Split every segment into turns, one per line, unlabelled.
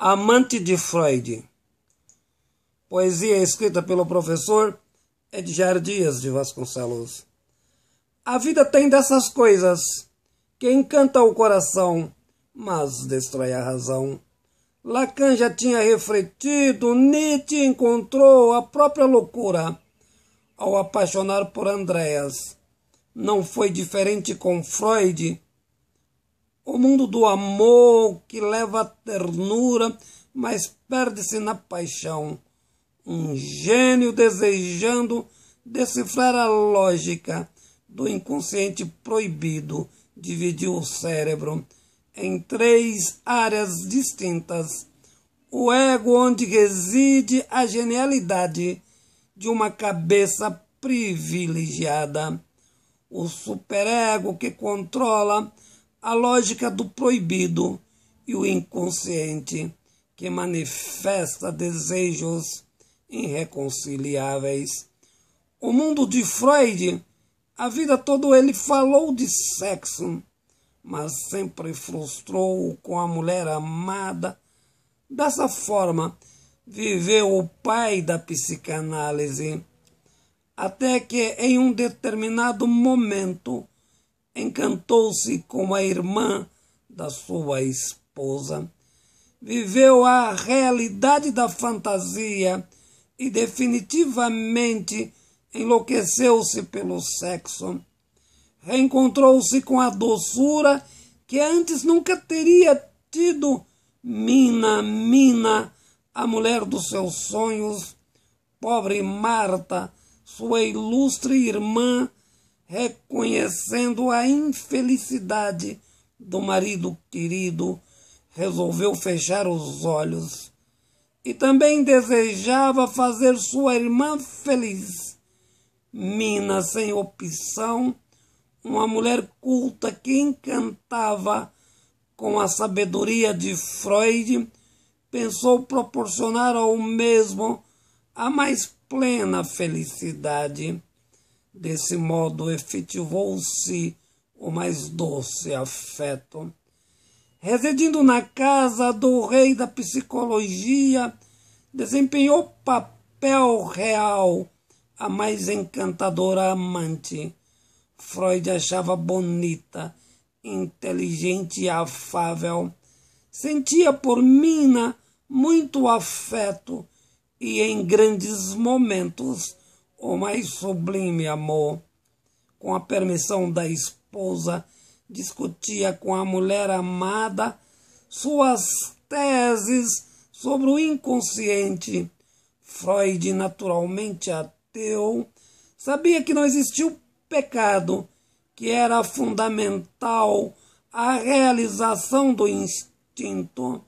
Amante de Freud. Poesia escrita pelo professor Edgar Dias de Vasconcelos. A vida tem dessas coisas que encanta o coração, mas destrói a razão. Lacan já tinha refletido, Nietzsche encontrou a própria loucura ao apaixonar por Andréas. Não foi diferente com Freud o mundo do amor que leva a ternura, mas perde-se na paixão. Um gênio desejando decifrar a lógica do inconsciente proibido dividiu o cérebro em três áreas distintas. O ego, onde reside a genialidade de uma cabeça privilegiada. O superego, que controla a lógica do proibido e o inconsciente que manifesta desejos irreconciliáveis. O mundo de Freud, a vida toda ele falou de sexo, mas sempre frustrou com a mulher amada. Dessa forma, viveu o pai da psicanálise, até que em um determinado momento encantou-se com a irmã da sua esposa, viveu a realidade da fantasia e definitivamente enlouqueceu-se pelo sexo. Reencontrou-se com a doçura que antes nunca teria tido. Mina, Mina, a mulher dos seus sonhos, pobre Marta, sua ilustre irmã reconhecendo a infelicidade do marido querido, resolveu fechar os olhos e também desejava fazer sua irmã feliz. Mina, sem opção, uma mulher culta que encantava com a sabedoria de Freud, pensou proporcionar ao mesmo a mais plena felicidade. Desse modo, efetivou-se o mais doce afeto. Residindo na casa do rei da psicologia, desempenhou papel real a mais encantadora amante. Freud achava bonita, inteligente e afável. Sentia por Mina muito afeto e, em grandes momentos, o mais sublime amor, com a permissão da esposa, discutia com a mulher amada suas teses sobre o inconsciente. Freud, naturalmente ateu, sabia que não existia o pecado, que era fundamental a realização do instinto,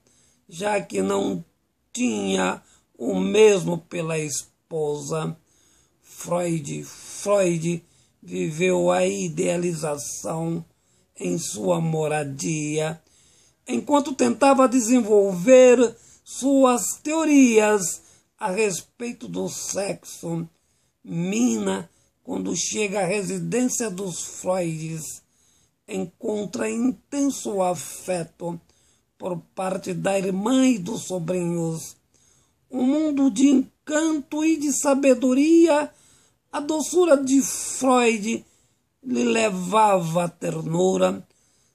já que não tinha
o mesmo
pela esposa. Freud. Freud viveu a idealização em sua moradia, enquanto tentava desenvolver suas teorias a respeito do sexo. Mina, quando chega à residência dos Freuds, encontra intenso afeto por parte da irmã e dos sobrinhos. Um mundo de encanto e de sabedoria a doçura de Freud lhe levava a ternura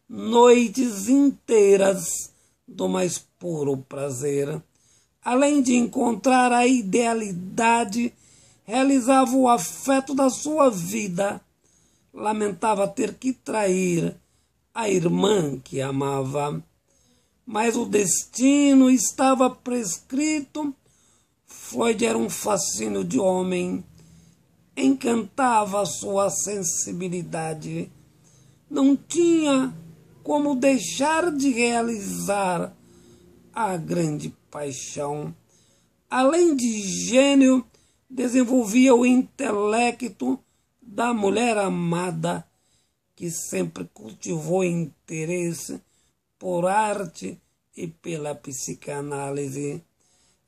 noites inteiras do mais puro prazer. Além de encontrar a idealidade, realizava o afeto da sua vida. Lamentava ter que trair a irmã que amava. Mas o destino estava prescrito. Freud era um fascínio de homem encantava sua sensibilidade. Não tinha como deixar de realizar a grande paixão. Além de gênio, desenvolvia o intelecto da mulher amada, que sempre cultivou interesse por arte e pela psicanálise.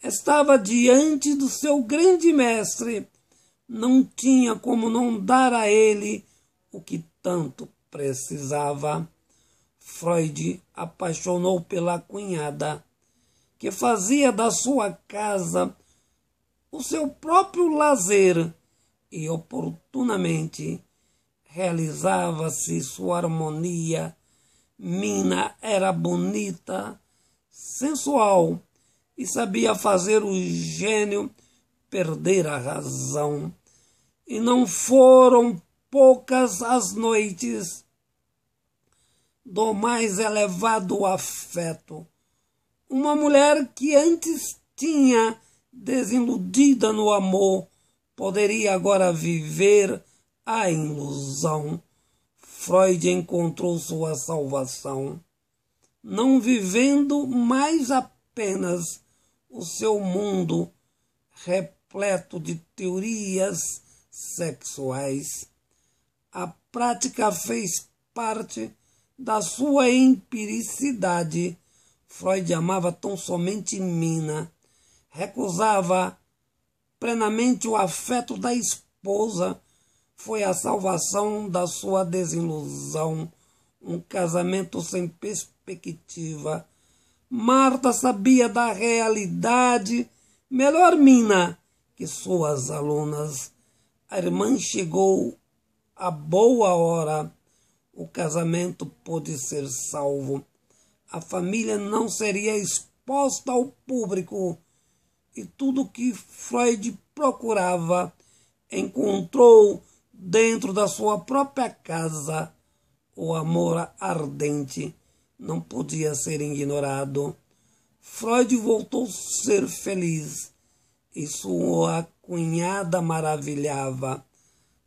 Estava diante do seu grande mestre não tinha como não dar a ele o que tanto precisava. Freud apaixonou pela cunhada, que fazia da sua casa o seu próprio lazer e oportunamente realizava-se sua harmonia. Mina era bonita, sensual e sabia fazer o gênio perder a razão. E não foram poucas as noites do mais elevado afeto. Uma mulher que antes tinha desiludida no amor poderia agora viver a ilusão. Freud encontrou sua salvação, não vivendo mais apenas o seu mundo repleto repleto de teorias sexuais, a prática fez parte da sua empiricidade. Freud amava tão somente Mina, recusava plenamente o afeto da esposa, foi a salvação da sua desilusão, um casamento sem perspectiva. Marta sabia da realidade, melhor Mina, que suas alunas. A irmã chegou a boa hora. O casamento pôde ser salvo. A família não seria exposta ao público. E tudo que Freud procurava encontrou dentro da sua própria casa. O amor ardente não podia ser ignorado. Freud voltou a ser feliz e sua cunhada maravilhava,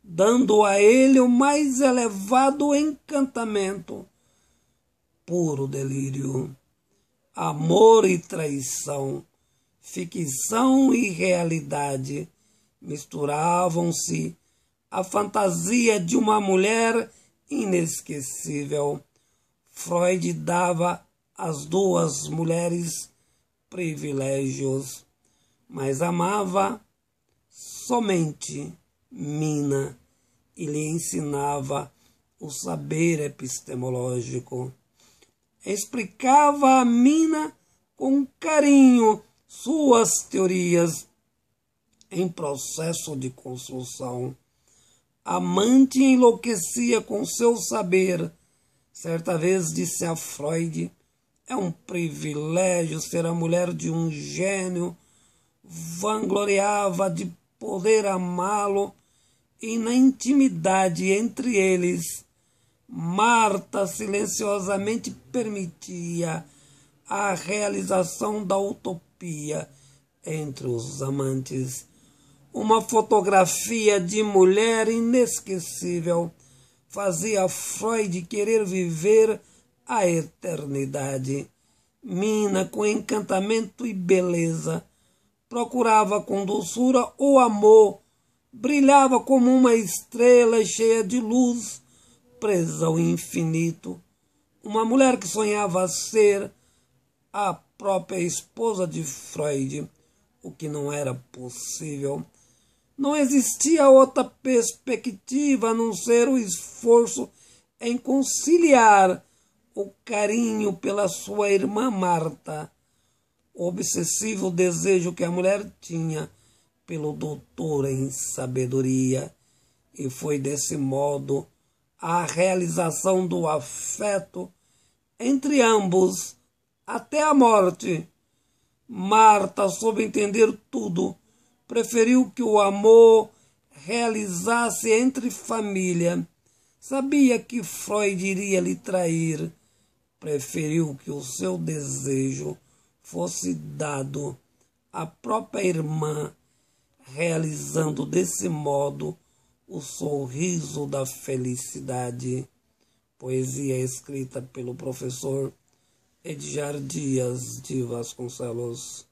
dando a ele o mais elevado encantamento, puro delírio, amor e traição, ficção e realidade misturavam-se à fantasia de uma mulher inesquecível. Freud dava às duas mulheres privilégios mas amava somente Mina e lhe ensinava o saber epistemológico. Explicava a Mina com carinho suas teorias em processo de construção. Amante enlouquecia com seu saber. Certa vez disse a Freud: é um privilégio ser a mulher de um gênio vangloriava de poder amá-lo e na intimidade entre eles, Marta silenciosamente permitia a realização da utopia entre os amantes. Uma fotografia de mulher inesquecível fazia Freud querer viver a eternidade. Mina com encantamento e beleza procurava com doçura o amor, brilhava como uma estrela cheia de luz, presa ao infinito. Uma mulher que sonhava ser a própria esposa de Freud, o que não era possível. Não existia outra perspectiva a não ser o esforço em conciliar o carinho pela sua irmã Marta o obsessivo desejo que a mulher tinha pelo doutor em sabedoria, e foi desse modo a realização do afeto entre ambos até a morte. Marta soube entender tudo, preferiu que o amor realizasse entre família. Sabia que Freud iria lhe trair, preferiu que o seu desejo fosse dado à própria irmã, realizando desse modo o sorriso da felicidade. Poesia escrita pelo professor Edgar Dias de Vasconcelos.